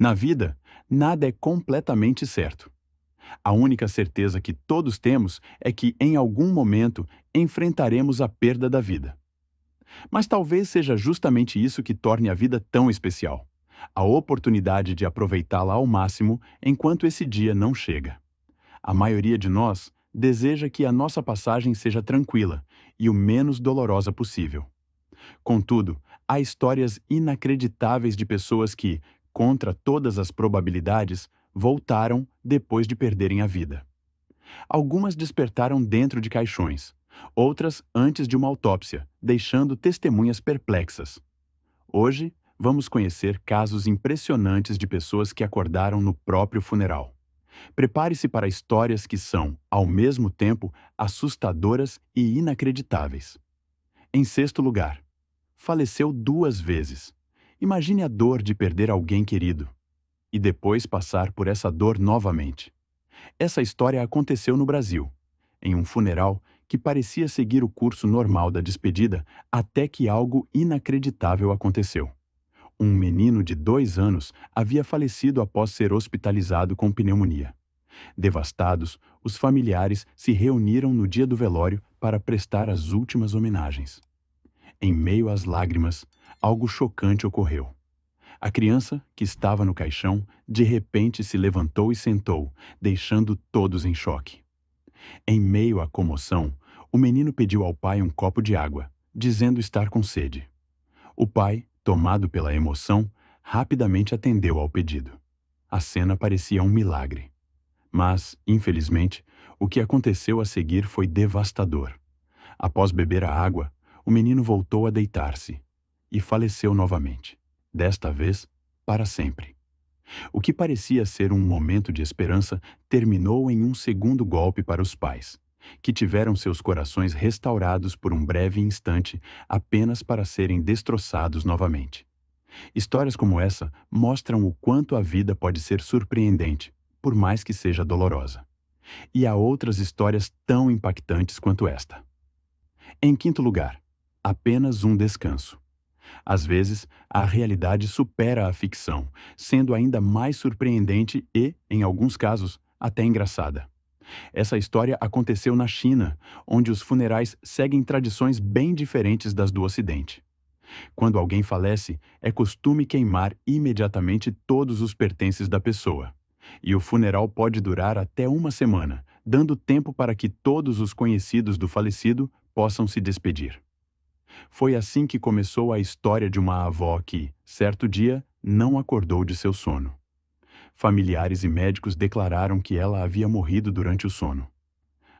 Na vida, nada é completamente certo. A única certeza que todos temos é que, em algum momento, enfrentaremos a perda da vida. Mas talvez seja justamente isso que torne a vida tão especial a oportunidade de aproveitá-la ao máximo enquanto esse dia não chega. A maioria de nós deseja que a nossa passagem seja tranquila e o menos dolorosa possível. Contudo, há histórias inacreditáveis de pessoas que, contra todas as probabilidades, voltaram depois de perderem a vida. Algumas despertaram dentro de caixões, outras antes de uma autópsia, deixando testemunhas perplexas. Hoje, vamos conhecer casos impressionantes de pessoas que acordaram no próprio funeral. Prepare-se para histórias que são, ao mesmo tempo, assustadoras e inacreditáveis. Em sexto lugar, faleceu duas vezes. Imagine a dor de perder alguém querido e depois passar por essa dor novamente. Essa história aconteceu no Brasil, em um funeral que parecia seguir o curso normal da despedida até que algo inacreditável aconteceu. Um menino de dois anos havia falecido após ser hospitalizado com pneumonia. Devastados, os familiares se reuniram no dia do velório para prestar as últimas homenagens. Em meio às lágrimas, algo chocante ocorreu. A criança, que estava no caixão, de repente se levantou e sentou, deixando todos em choque. Em meio à comoção, o menino pediu ao pai um copo de água, dizendo estar com sede. O pai, tomado pela emoção, rapidamente atendeu ao pedido. A cena parecia um milagre. Mas, infelizmente, o que aconteceu a seguir foi devastador. Após beber a água, o menino voltou a deitar-se, e faleceu novamente, desta vez para sempre. O que parecia ser um momento de esperança terminou em um segundo golpe para os pais, que tiveram seus corações restaurados por um breve instante apenas para serem destroçados novamente. Histórias como essa mostram o quanto a vida pode ser surpreendente, por mais que seja dolorosa. E há outras histórias tão impactantes quanto esta. Em quinto lugar, apenas um descanso. Às vezes, a realidade supera a ficção, sendo ainda mais surpreendente e, em alguns casos, até engraçada. Essa história aconteceu na China, onde os funerais seguem tradições bem diferentes das do Ocidente. Quando alguém falece, é costume queimar imediatamente todos os pertences da pessoa. E o funeral pode durar até uma semana, dando tempo para que todos os conhecidos do falecido possam se despedir. Foi assim que começou a história de uma avó que, certo dia, não acordou de seu sono. Familiares e médicos declararam que ela havia morrido durante o sono.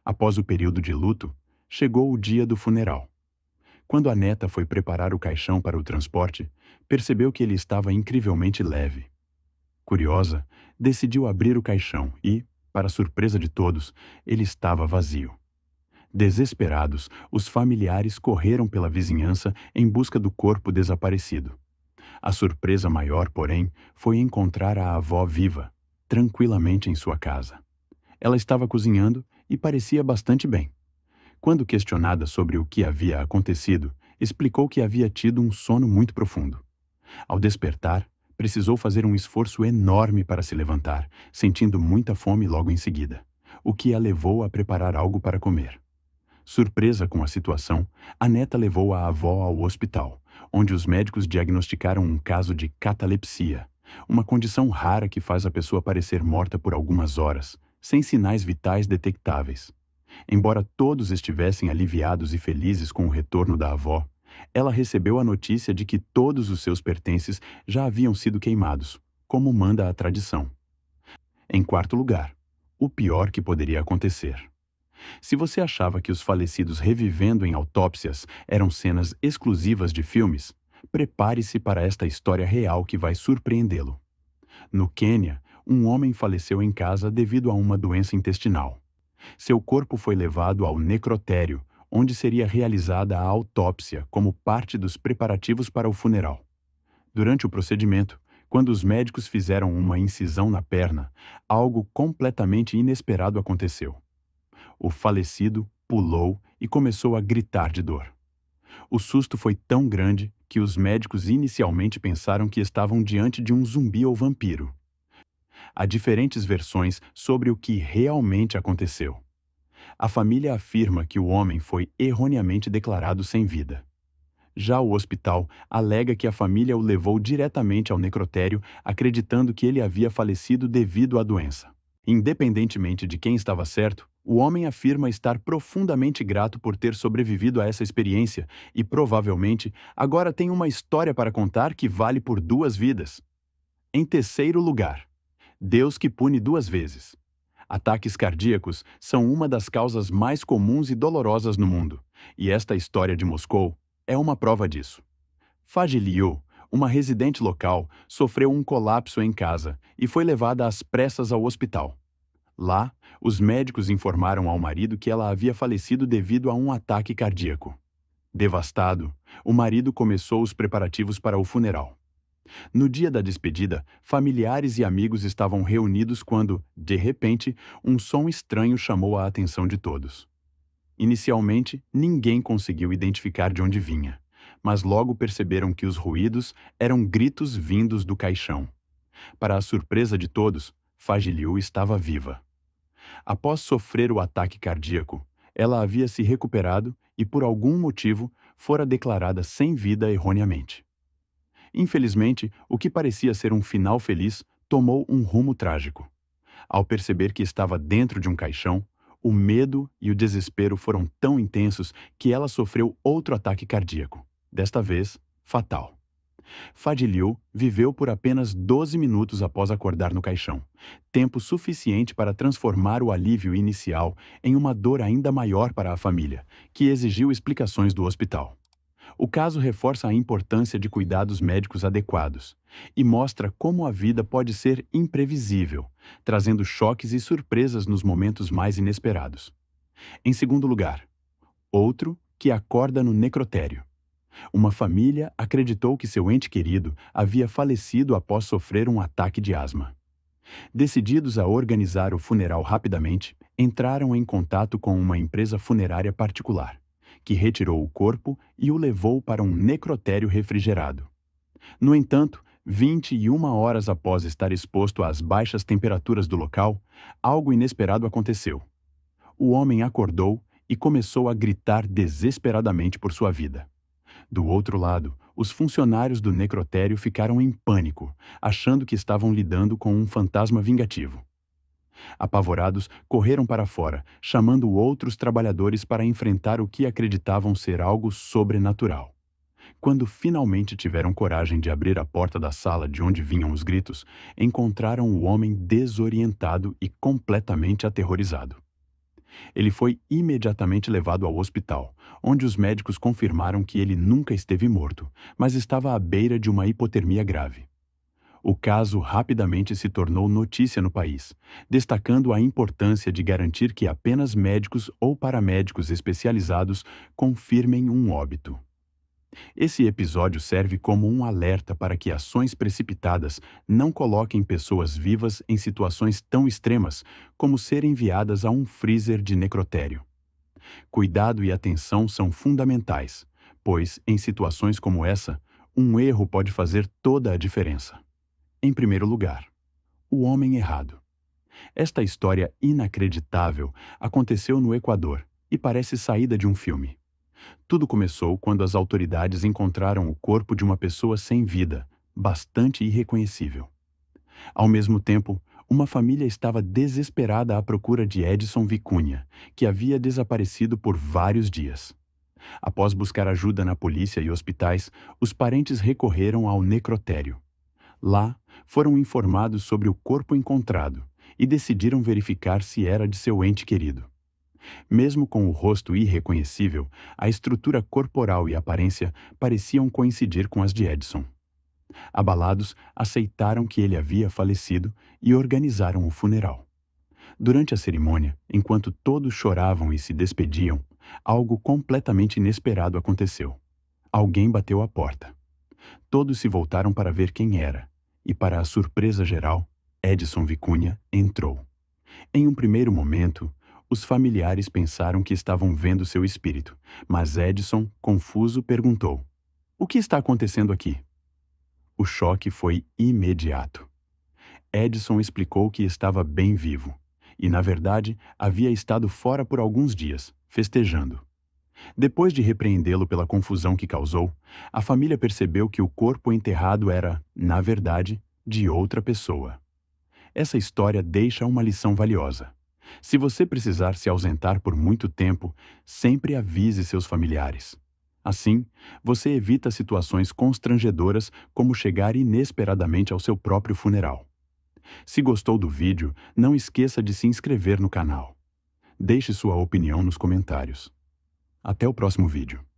Após o período de luto, chegou o dia do funeral. Quando a neta foi preparar o caixão para o transporte, percebeu que ele estava incrivelmente leve. Curiosa, decidiu abrir o caixão e, para surpresa de todos, ele estava vazio. Desesperados, os familiares correram pela vizinhança em busca do corpo desaparecido. A surpresa maior, porém, foi encontrar a avó viva, tranquilamente em sua casa. Ela estava cozinhando e parecia bastante bem. Quando questionada sobre o que havia acontecido, explicou que havia tido um sono muito profundo. Ao despertar, precisou fazer um esforço enorme para se levantar, sentindo muita fome logo em seguida, o que a levou a preparar algo para comer. Surpresa com a situação, a neta levou a avó ao hospital, onde os médicos diagnosticaram um caso de catalepsia, uma condição rara que faz a pessoa parecer morta por algumas horas, sem sinais vitais detectáveis. Embora todos estivessem aliviados e felizes com o retorno da avó, ela recebeu a notícia de que todos os seus pertences já haviam sido queimados, como manda a tradição. Em quarto lugar, o pior que poderia acontecer. Se você achava que os falecidos revivendo em autópsias eram cenas exclusivas de filmes, prepare-se para esta história real que vai surpreendê-lo. No Quênia, um homem faleceu em casa devido a uma doença intestinal. Seu corpo foi levado ao necrotério, onde seria realizada a autópsia como parte dos preparativos para o funeral. Durante o procedimento, quando os médicos fizeram uma incisão na perna, algo completamente inesperado aconteceu. O falecido pulou e começou a gritar de dor. O susto foi tão grande que os médicos inicialmente pensaram que estavam diante de um zumbi ou vampiro. Há diferentes versões sobre o que realmente aconteceu. A família afirma que o homem foi erroneamente declarado sem vida. Já o hospital alega que a família o levou diretamente ao necrotério, acreditando que ele havia falecido devido à doença. Independentemente de quem estava certo, o homem afirma estar profundamente grato por ter sobrevivido a essa experiência e provavelmente agora tem uma história para contar que vale por duas vidas. Em terceiro lugar, Deus que pune duas vezes. Ataques cardíacos são uma das causas mais comuns e dolorosas no mundo, e esta história de Moscou é uma prova disso. Fagiliu, uma residente local sofreu um colapso em casa e foi levada às pressas ao hospital. Lá, os médicos informaram ao marido que ela havia falecido devido a um ataque cardíaco. Devastado, o marido começou os preparativos para o funeral. No dia da despedida, familiares e amigos estavam reunidos quando, de repente, um som estranho chamou a atenção de todos. Inicialmente, ninguém conseguiu identificar de onde vinha mas logo perceberam que os ruídos eram gritos vindos do caixão. Para a surpresa de todos, Fagiliu estava viva. Após sofrer o ataque cardíaco, ela havia se recuperado e, por algum motivo, fora declarada sem vida erroneamente. Infelizmente, o que parecia ser um final feliz tomou um rumo trágico. Ao perceber que estava dentro de um caixão, o medo e o desespero foram tão intensos que ela sofreu outro ataque cardíaco desta vez fatal. Fadiliu viveu por apenas 12 minutos após acordar no caixão, tempo suficiente para transformar o alívio inicial em uma dor ainda maior para a família, que exigiu explicações do hospital. O caso reforça a importância de cuidados médicos adequados e mostra como a vida pode ser imprevisível, trazendo choques e surpresas nos momentos mais inesperados. Em segundo lugar, outro que acorda no necrotério. Uma família acreditou que seu ente querido havia falecido após sofrer um ataque de asma. Decididos a organizar o funeral rapidamente, entraram em contato com uma empresa funerária particular, que retirou o corpo e o levou para um necrotério refrigerado. No entanto, 21 horas após estar exposto às baixas temperaturas do local, algo inesperado aconteceu. O homem acordou e começou a gritar desesperadamente por sua vida. Do outro lado, os funcionários do necrotério ficaram em pânico, achando que estavam lidando com um fantasma vingativo. Apavorados, correram para fora, chamando outros trabalhadores para enfrentar o que acreditavam ser algo sobrenatural. Quando finalmente tiveram coragem de abrir a porta da sala de onde vinham os gritos, encontraram o homem desorientado e completamente aterrorizado. Ele foi imediatamente levado ao hospital, onde os médicos confirmaram que ele nunca esteve morto, mas estava à beira de uma hipotermia grave. O caso rapidamente se tornou notícia no país, destacando a importância de garantir que apenas médicos ou paramédicos especializados confirmem um óbito. Esse episódio serve como um alerta para que ações precipitadas não coloquem pessoas vivas em situações tão extremas como ser enviadas a um freezer de necrotério. Cuidado e atenção são fundamentais, pois, em situações como essa, um erro pode fazer toda a diferença. Em primeiro lugar, o homem errado. Esta história inacreditável aconteceu no Equador e parece saída de um filme. Tudo começou quando as autoridades encontraram o corpo de uma pessoa sem vida, bastante irreconhecível. Ao mesmo tempo, uma família estava desesperada à procura de Edson Vicunha, que havia desaparecido por vários dias. Após buscar ajuda na polícia e hospitais, os parentes recorreram ao necrotério. Lá, foram informados sobre o corpo encontrado e decidiram verificar se era de seu ente querido. Mesmo com o rosto irreconhecível, a estrutura corporal e aparência pareciam coincidir com as de Edson. Abalados, aceitaram que ele havia falecido e organizaram o funeral. Durante a cerimônia, enquanto todos choravam e se despediam, algo completamente inesperado aconteceu. Alguém bateu à porta. Todos se voltaram para ver quem era, e para a surpresa geral, Edson Vicunha entrou. Em um primeiro momento, os familiares pensaram que estavam vendo seu espírito, mas Edson, confuso, perguntou: O que está acontecendo aqui? O choque foi imediato. Edson explicou que estava bem vivo e, na verdade, havia estado fora por alguns dias, festejando. Depois de repreendê-lo pela confusão que causou, a família percebeu que o corpo enterrado era, na verdade, de outra pessoa. Essa história deixa uma lição valiosa. Se você precisar se ausentar por muito tempo, sempre avise seus familiares. Assim, você evita situações constrangedoras como chegar inesperadamente ao seu próprio funeral. Se gostou do vídeo, não esqueça de se inscrever no canal. Deixe sua opinião nos comentários. Até o próximo vídeo.